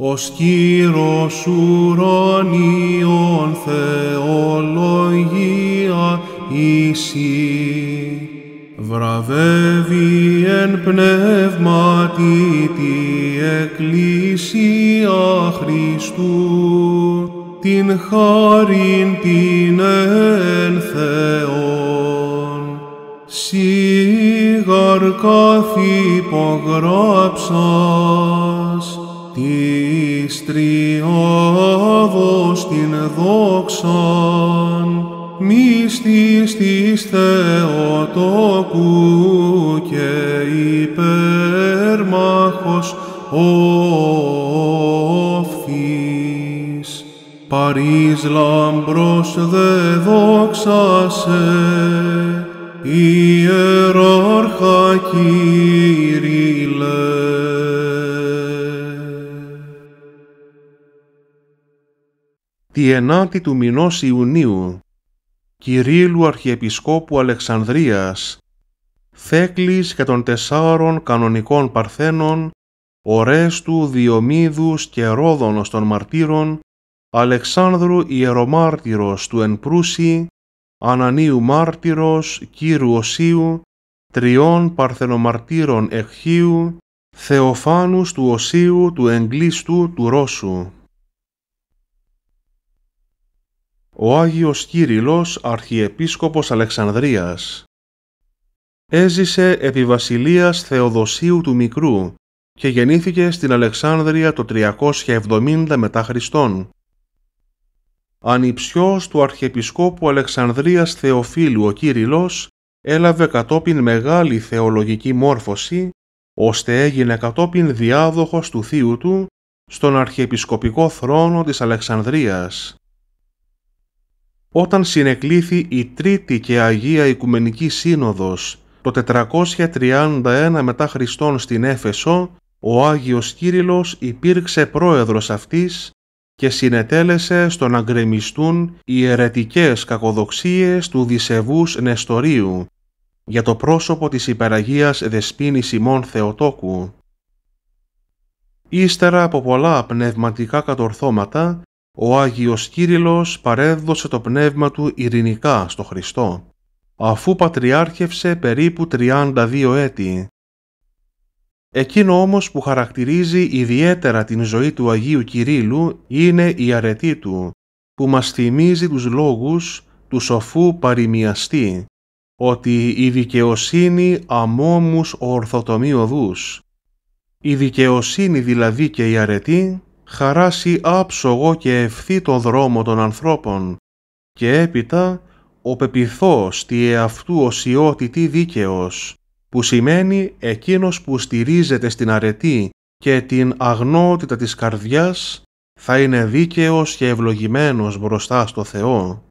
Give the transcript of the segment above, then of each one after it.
Ο σκύρος ουρανίων, θεολογία ίσι βραβεύει εν πνεύματι τη Εκκλησία Χριστού, την χάριν την εν Θεόν. Σίγαρ καθ' υπογράψας, της τριάδος την δόξαν, μυστής της Θεοτόκου και υπερμάχος οφθής. Παρίς λαμπρός δε δόξασε, ιεράρχα Κύριλε, τη ενάτη του μηνός Ιουνίου, Κυρίλου Αρχιεπισκόπου Αλεξανδρίας, Θέκλης και των τεσσάρων κανονικών παρθένων, Ορέστου Διομήδους και Ρόδωνος των Μαρτύρων, Αλεξάνδρου Ιερομάρτυρος του Ενπρούσι, Ανανίου Μάρτυρος, Κύρου Οσίου, τριών παρθενομαρτύρων Εχίου, Θεοφάνους του Οσίου του Εγκλίστου του Ρώσου. ο Άγιος Κύριλλος Αρχιεπίσκοπος Αλεξανδρίας. Έζησε επί βασιλείας Θεοδοσίου του Μικρού και γεννήθηκε στην Αλεξάνδρεια το 370 μετά Χριστόν. Ανιψιός του Αρχιεπισκόπου Αλεξανδρίας Θεοφίλου ο Κύριλλος έλαβε κατόπιν μεγάλη θεολογική μόρφωση, ώστε έγινε κατόπιν διάδοχος του θείου του στον Αρχιεπισκοπικό θρόνο της Αλεξανδρίας όταν συνεκλήθη η Τρίτη και Αγία Οικουμενική Σύνοδος το 431 μετά Χριστόν στην Έφεσο, ο Άγιος Κύριλλος υπήρξε πρόεδρος αυτής και συνετέλεσε στο να γκρεμιστούν οι αιρετικές κακοδοξίες του δισεβούς Νεστορίου για το πρόσωπο της υπεραγίας Δεσπίνης ημών Θεοτόκου. Ύστερα από πολλά πνευματικά κατορθώματα, ο Άγιος Κύριλλος παρέδωσε το πνεύμα του ειρηνικά στο Χριστό, αφού πατριάρχευσε περίπου 32 έτη. Εκείνο όμως που χαρακτηρίζει ιδιαίτερα την ζωή του Αγίου Κυρίλου είναι η αρετή του, που μας θυμίζει τους λόγους του σοφού παροιμιαστή, ότι η δικαιοσύνη αμόμους ορθοτομίωδούς. Η δικαιοσύνη δηλαδή και η αρετή χαράσει άψογο και ευθύ το δρόμο των ανθρώπων και έπειτα ο πεπιθός τη εαυτού οσιότητη δίκαιος, που σημαίνει εκείνος που στηρίζεται στην αρετή και την αγνότητα της καρδιάς, θα είναι δίκαιος και ευλογημένος μπροστά στο Θεό.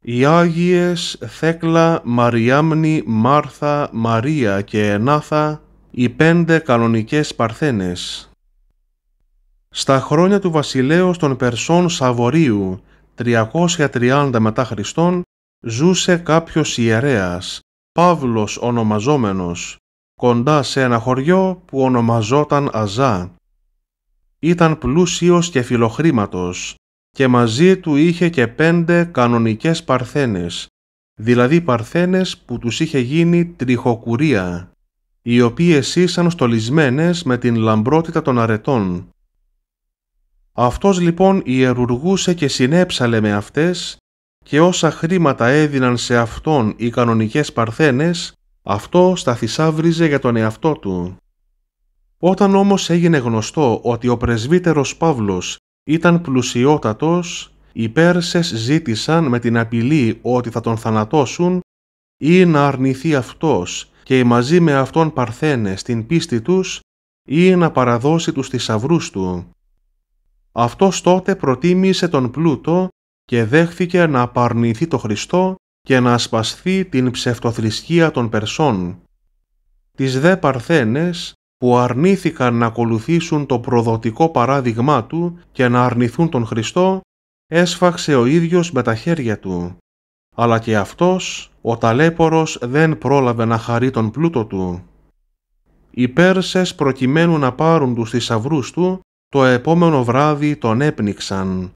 Οι Άγιες Θέκλα, Μαριάμνη, Μάρθα, Μαρία και Ενάθα οι πέντε κανονικές παρθένες. Στα χρόνια του βασιλέως των Περσών Σαβορίου, 330 μετά Χριστόν, ζούσε κάποιος ιερέας, Παύλος ονομαζόμενος, κοντά σε ένα χωριό που ονομαζόταν Αζά. Ήταν πλούσιος και φιλοχρήματος και μαζί του είχε και πέντε κανονικές παρθένες, δηλαδή παρθένες που τους είχε γίνει τριχοκουρία οι οποίες ήσαν στολισμένες με την λαμπρότητα των αρετών. Αυτός λοιπόν ιερουργούσε και συνέψαλε με αυτές και όσα χρήματα έδιναν σε αυτόν οι κανονικές παρθένες, αυτό στα θησάβριζε για τον εαυτό του. Όταν όμως έγινε γνωστό ότι ο πρεσβύτερος Παύλος ήταν πλουσιότατος, οι Πέρσες ζήτησαν με την απειλή ότι θα τον θανατώσουν ή να αρνηθεί αυτός και μαζί με αυτόν παρθένε στην πίστη τους ή να παραδώσει τους θησαυρούς του. Αυτός τότε προτίμησε τον πλούτο και δέχθηκε να απαρνηθεί το Χριστό και να ασπασθεί την ψευτοθρησκεία των Περσών. Τις δε παρθένες που αρνήθηκαν να ακολουθήσουν το προδοτικό παράδειγμά του και να αρνηθούν τον Χριστό, έσφαξε ο ίδιος με τα χέρια του. Αλλά και αυτός ο ταλέπορος δεν πρόλαβε να χαρεί τον πλούτο του. Οι Πέρσες προκειμένου να πάρουν τους θησαυρούς του, το επόμενο βράδυ τον έπνιξαν.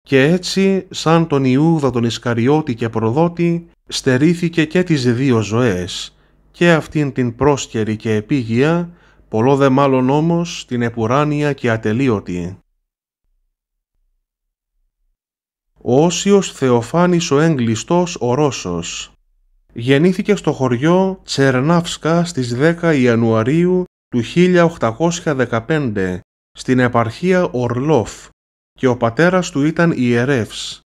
Και έτσι, σαν τον Ιούδα τον Ισκαριώτη και προδότη, στερήθηκε και τις δύο ζωές, και αυτήν την πρόσκαιρη και επίγεια, πολλό δε μάλλον όμως την επουράνια και ατελείωτη. Ο Όσιος Θεοφάνης ο έγκλειστός ο γεννήθηκε στο χωριό Τσερνάφσκα στις 10 Ιανουαρίου του 1815 στην επαρχία Ορλόφ και ο πατέρας του ήταν ιερεύς.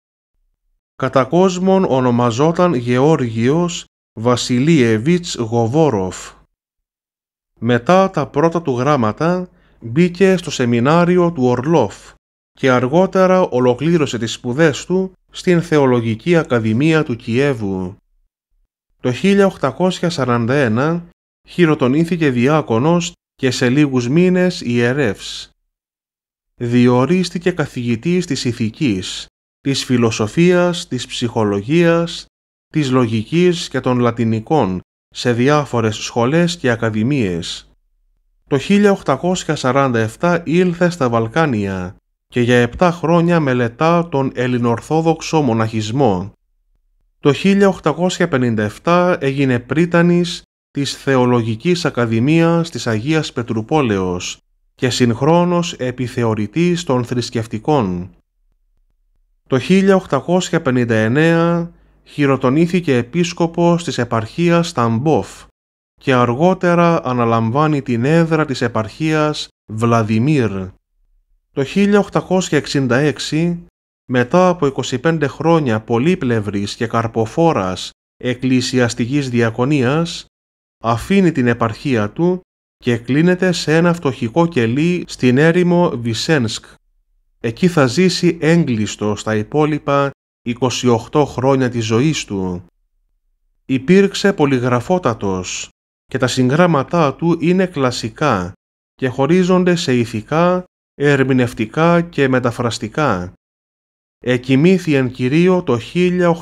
Κατά κόσμον ονομαζόταν Γεώργιος Βασιλίεβιτς Γοβόροφ. Μετά τα πρώτα του γράμματα μπήκε στο σεμινάριο του Ορλόφ και αργότερα ολοκλήρωσε τις σπουδές του στην Θεολογική Ακαδημία του Κιέβου. Το 1841 χειροτονήθηκε διάκονος και σε λίγους μήνες ιερεύς. Διορίστηκε καθηγητής της ηθικής, της φιλοσοφίας, της ψυχολογίας, της λογικής και των λατινικών σε διάφορες σχολές και ακαδημίες. Το 1847 ήλθε στα Βαλκάνια και για επτά χρόνια μελετά τον ελληνορθόδοξο μοναχισμό. Το 1857 έγινε πρίτανης της Θεολογικής Ακαδημίας της Αγίας Πετρουπόλεως και συγχρόνως επιθεωρητής των θρησκευτικών. Το 1859 χειροτονήθηκε επίσκοπος της επαρχίας Ταμπόφ και αργότερα αναλαμβάνει την έδρα της επαρχίας Βλαδιμίρ. Το 1866 μετά από 25 χρόνια πολύπλευρης και καρποφόρας εκκλησιαστικής διακονίας, αφήνει την επαρχία του και κλείνεται σε ένα φτωχικό κελί στην έρημο Βισένσκ. Εκεί θα ζήσει έγκλειστο στα υπόλοιπα 28 χρόνια της ζωής του. Υπήρξε πολυγραφότατος και τα συγγράμματά του είναι κλασικά και χωρίζονται σε ηθικά, ερμηνευτικά και μεταφραστικά εκοιμήθη εν κυρίως το 1894.